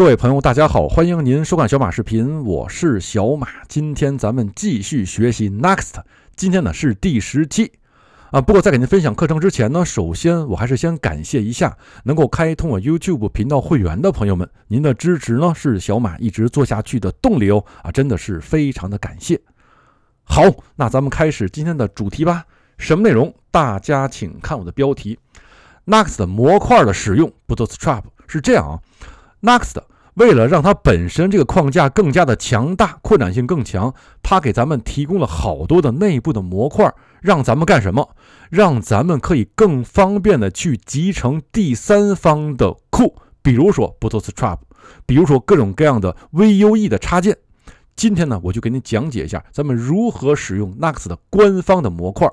各位朋友，大家好，欢迎您收看小马视频，我是小马。今天咱们继续学习 Next，今天呢是第十期啊。不过在给您分享课程之前呢，首先我还是先感谢一下能够开通我 YouTube 频道会员的朋友们，您的支持呢是小马一直做下去的动力哦啊，真的是非常的感谢。好，那咱们开始今天的主题吧。什么内容？大家请看我的标题，Next 模块的使用不 t Strap 是这样啊，Next。为了让它本身这个框架更加的强大，扩展性更强，它给咱们提供了好多的内部的模块，让咱们干什么？让咱们可以更方便的去集成第三方的库，比如说 Bootstrap，比如说各种各样的 Vue 的插件。今天呢，我就给您讲解一下咱们如何使用 n u x 的官方的模块。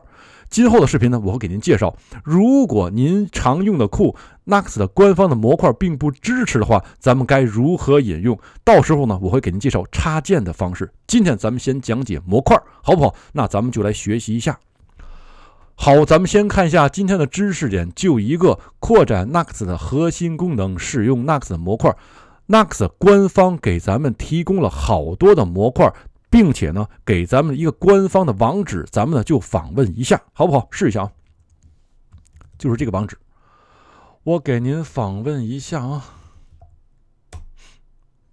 今后的视频呢，我会给您介绍。如果您常用的库 n u x 的官方的模块并不支持的话，咱们该如何引用？到时候呢，我会给您介绍插件的方式。今天咱们先讲解模块，好不好？那咱们就来学习一下。好，咱们先看一下今天的知识点，就一个扩展 n u x 的核心功能，使用 n u x 的模块。n u x 官方给咱们提供了好多的模块。并且呢，给咱们一个官方的网址，咱们呢就访问一下，好不好？试一下啊，就是这个网址，我给您访问一下啊。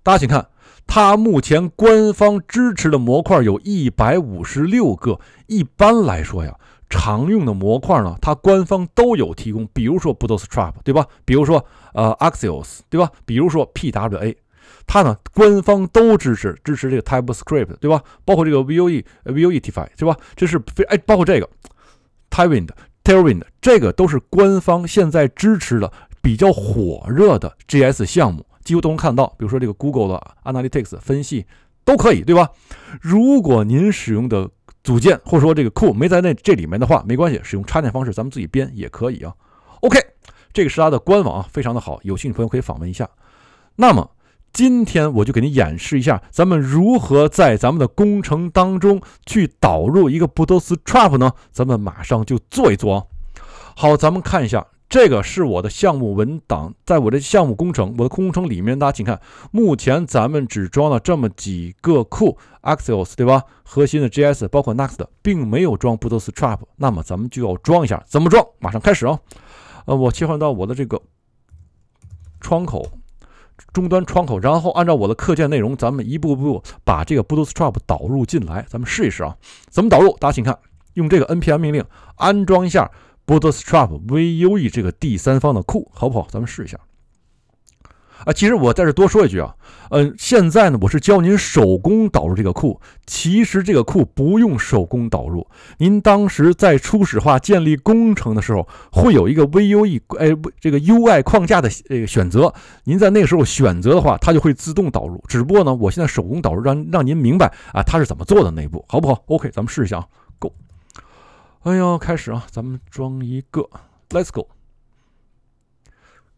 大家请看，它目前官方支持的模块有156个。一般来说呀，常用的模块呢，它官方都有提供，比如说 Bootstrap 对吧？比如说呃 Axios 对吧？比如说 PWA。它呢？官方都支持支持这个 TypeScript，对吧？包括这个 Vue，Vue Tfy，对吧？这是非哎，包括这个 Tailwind，Tailwind，这个都是官方现在支持的比较火热的 JS 项目，几乎都能看到。比如说这个 Google 的 Analytics 分析都可以，对吧？如果您使用的组件或者说这个库没在那这里面的话，没关系，使用插件方式咱们自己编也可以啊。OK，这个是它的官网啊，非常的好，有兴趣朋友可以访问一下。那么。今天我就给您演示一下，咱们如何在咱们的工程当中去导入一个 p h o t s h r a p 呢？咱们马上就做一做啊！好，咱们看一下，这个是我的项目文档，在我的项目工程，我的工程里面，大家请看，目前咱们只装了这么几个库，Axios 对吧？核心的 JS 包括 Next 并没有装 p h o t s h r a p p 那么咱们就要装一下，怎么装？马上开始啊！呃，我切换到我的这个窗口。终端窗口，然后按照我的课件内容，咱们一步步把这个 Bootstrap 导入进来。咱们试一试啊，怎么导入？大家请看，用这个 npm 命令安装一下 Bootstrap Vue 这个第三方的库，好不好？咱们试一下。啊，其实我在这多说一句啊，嗯，现在呢，我是教您手工导入这个库。其实这个库不用手工导入，您当时在初始化建立工程的时候，会有一个 Vue 哎这个 UI 框架的这个选择，您在那个时候选择的话，它就会自动导入。只不过呢，我现在手工导入让让您明白啊，它是怎么做的那一步，好不好？OK，咱们试一下，Go 啊。哎呦，开始啊，咱们装一个，Let's go。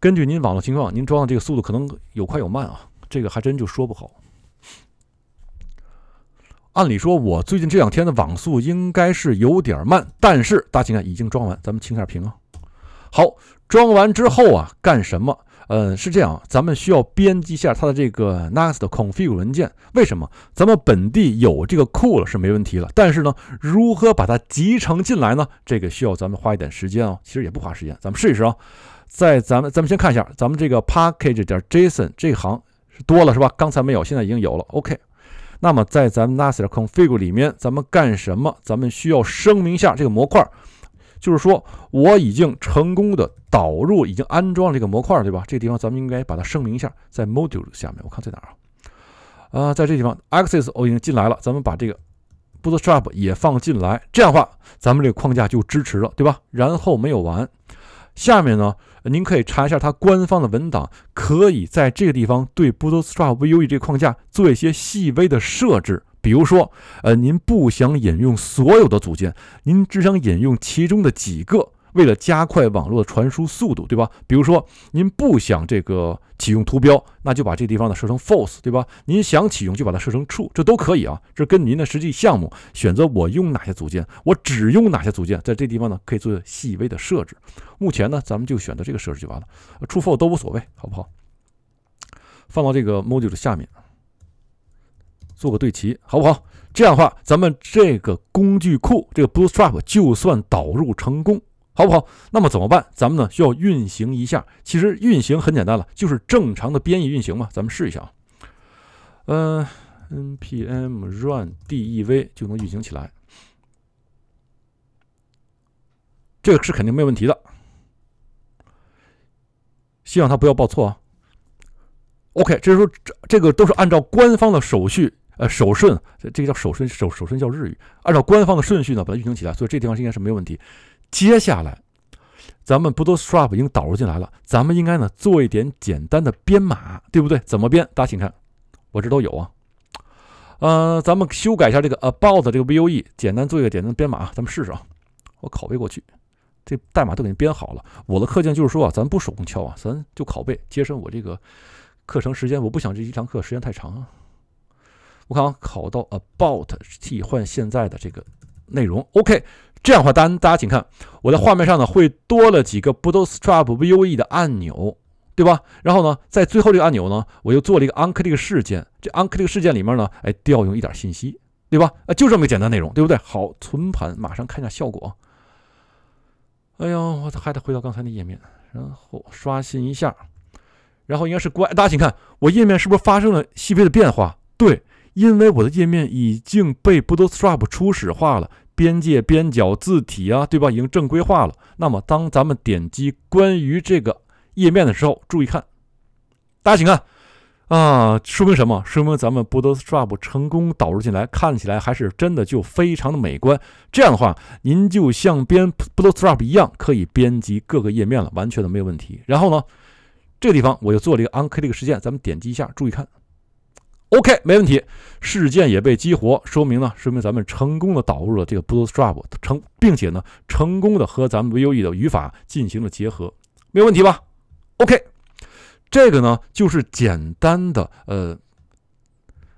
根据您网络情况，您装的这个速度可能有快有慢啊，这个还真就说不好。按理说，我最近这两天的网速应该是有点慢，但是大家请看，已经装完，咱们清下屏啊。好，装完之后啊，干什么？嗯，是这样，咱们需要编辑一下它的这个 next config 文件。为什么？咱们本地有这个库了是没问题了，但是呢，如何把它集成进来呢？这个需要咱们花一点时间啊。其实也不花时间，咱们试一试啊。在咱们，咱们先看一下，咱们这个 package 点 json 这行是多了是吧？刚才没有，现在已经有了。OK，那么在咱们 n a s 的 c o n f i g 里面，咱们干什么？咱们需要声明一下这个模块，就是说我已经成功的导入，已经安装了这个模块，对吧？这地方咱们应该把它声明一下，在 module 下面，我看在哪啊？啊，在这地方 a c c e s 我已经进来了，咱们把这个 bootstrap 也放进来，这样的话，咱们这个框架就支持了，对吧？然后没有完。下面呢，您可以查一下它官方的文档，可以在这个地方对 Bootstrap Vue 这个框架做一些细微的设置，比如说，呃，您不想引用所有的组件，您只想引用其中的几个。为了加快网络的传输速度，对吧？比如说您不想这个启用图标，那就把这地方呢设成 false，对吧？您想启用就把它设成 true，这都可以啊。这跟您的实际项目选择我用哪些组件，我只用哪些组件，在这地方呢可以做细微的设置。目前呢，咱们就选择这个设置就完了，true false 都无所谓，好不好？放到这个 module 的下面，做个对齐，好不好？这样的话，咱们这个工具库这个 bootstrap 就算导入成功。好不好？那么怎么办？咱们呢需要运行一下。其实运行很简单了，就是正常的编译运行嘛。咱们试一下啊，嗯，npm run dev 就能运行起来，这个是肯定没问题的。希望它不要报错。啊。OK，这时候这这个都是按照官方的手续，呃，手顺，这个叫手顺，手手顺叫日语。按照官方的顺序呢，把它运行起来，所以这地方应该是没有问题。接下来，咱们 Bootstrap 已经导入进来了，咱们应该呢做一点简单的编码，对不对？怎么编？大家请看，我这都有啊。呃，咱们修改一下这个 about 这个 Vue，简单做一个简单的编码啊。咱们试试啊。我拷贝过去，这代码都给你编好了。我的课件就是说啊，咱不手工敲啊，咱就拷贝，节省我这个课程时间。我不想这一堂课时间太长啊。我看啊，拷到 about，替换现在的这个内容。OK。这样的话，大家大家请看，我的画面上呢会多了几个 Bootstrap Vue 的按钮，对吧？然后呢，在最后这个按钮呢，我又做了一个 onclick 这个事件。这 onclick 这个事件里面呢，哎，调用一点信息，对吧？啊，就这么个简单内容，对不对？好，存盘，马上看一下效果。哎呦，我还得回到刚才那页面，然后刷新一下，然后应该是关。大家请看，我页面是不是发生了细微的变化？对，因为我的页面已经被 Bootstrap 初始化了。边界边角字体啊，对吧？已经正规化了。那么，当咱们点击关于这个页面的时候，注意看，大家请看啊，说明什么？说明咱们 Bootstrap 成功导入进来，看起来还是真的就非常的美观。这样的话，您就像编 Bootstrap 一样，可以编辑各个页面了，完全都没有问题。然后呢，这个地方我又做了一个 onclick 一个事件，咱们点击一下，注意看。OK，没问题。事件也被激活，说明呢，说明咱们成功的导入了这个 Bootstrap，成，并且呢，成功的和咱们 Vue 的语法进行了结合，没有问题吧？OK，这个呢，就是简单的呃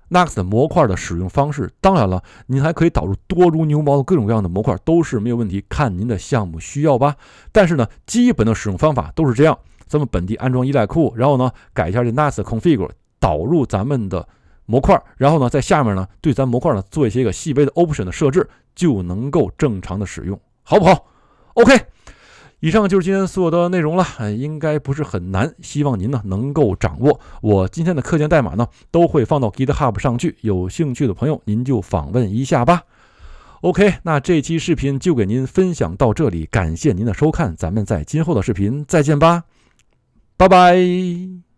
n e x t 模块的使用方式。当然了，您还可以导入多如牛毛的各种各样的模块，都是没有问题，看您的项目需要吧。但是呢，基本的使用方法都是这样：咱们本地安装依赖库，然后呢，改一下这 n e x t config，导入咱们的。模块，然后呢，在下面呢，对咱模块呢做一些个细微的 option 的设置，就能够正常的使用，好不好？OK，以上就是今天所有的内容了，应该不是很难，希望您呢能够掌握。我今天的课件代码呢都会放到 GitHub 上去，有兴趣的朋友您就访问一下吧。OK，那这期视频就给您分享到这里，感谢您的收看，咱们在今后的视频再见吧，拜拜。